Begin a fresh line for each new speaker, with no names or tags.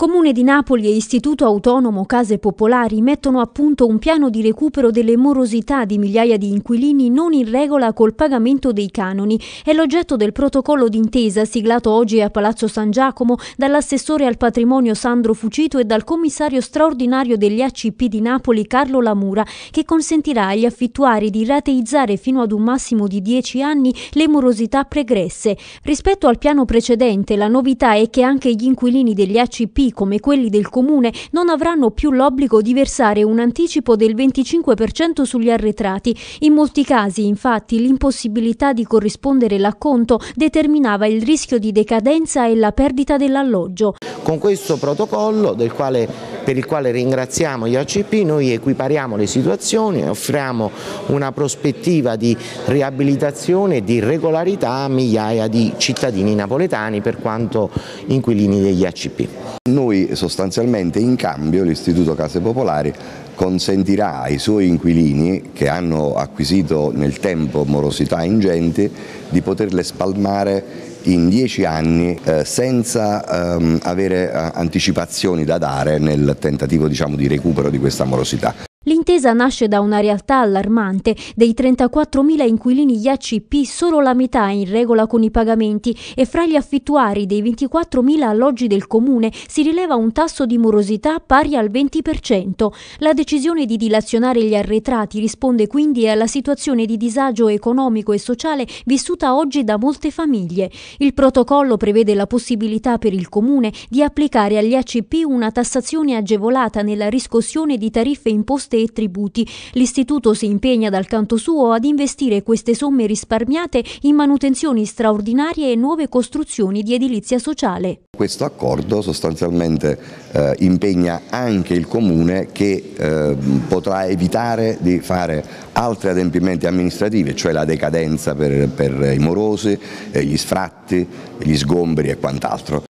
Comune di Napoli e Istituto Autonomo Case Popolari mettono a punto un piano di recupero delle morosità di migliaia di inquilini non in regola col pagamento dei canoni. È l'oggetto del protocollo d'intesa siglato oggi a Palazzo San Giacomo dall'assessore al patrimonio Sandro Fucito e dal commissario straordinario degli ACP di Napoli Carlo Lamura, che consentirà agli affittuari di rateizzare fino ad un massimo di 10 anni le morosità pregresse. Rispetto al piano precedente, la novità è che anche gli inquilini degli ACP come quelli del comune non avranno più l'obbligo di versare un anticipo del 25% sugli arretrati. In molti casi, infatti, l'impossibilità di corrispondere l'acconto determinava il rischio di decadenza e la perdita dell'alloggio.
Con questo protocollo, quale, per il quale ringraziamo gli ACP, noi equipariamo le situazioni e offriamo una prospettiva di riabilitazione e di regolarità a
migliaia di cittadini napoletani per quanto inquilini degli ACP noi sostanzialmente in cambio l'Istituto Case Popolari consentirà ai suoi inquilini che hanno acquisito nel tempo morosità ingenti di poterle spalmare in dieci anni eh, senza ehm, avere eh, anticipazioni da dare nel tentativo diciamo, di recupero di questa morosità.
L'intesa nasce da una realtà allarmante. Dei 34.000 inquilini IACP solo la metà è in regola con i pagamenti e fra gli affittuari dei 24.000 alloggi del comune si rileva un tasso di morosità pari al 20%. La decisione di dilazionare gli arretrati risponde quindi alla situazione di disagio economico e sociale vissuta oggi da molte famiglie. Il protocollo prevede la possibilità per il comune di applicare agli IACP una tassazione agevolata nella riscossione di tariffe imposte imposte e tributi. L'Istituto si impegna dal canto suo ad investire queste somme risparmiate in manutenzioni straordinarie e nuove costruzioni di edilizia sociale.
Questo accordo sostanzialmente eh, impegna anche il Comune che eh, potrà evitare di fare altri adempimenti amministrativi, cioè la decadenza per, per i morosi, eh, gli sfratti, gli sgombri e quant'altro.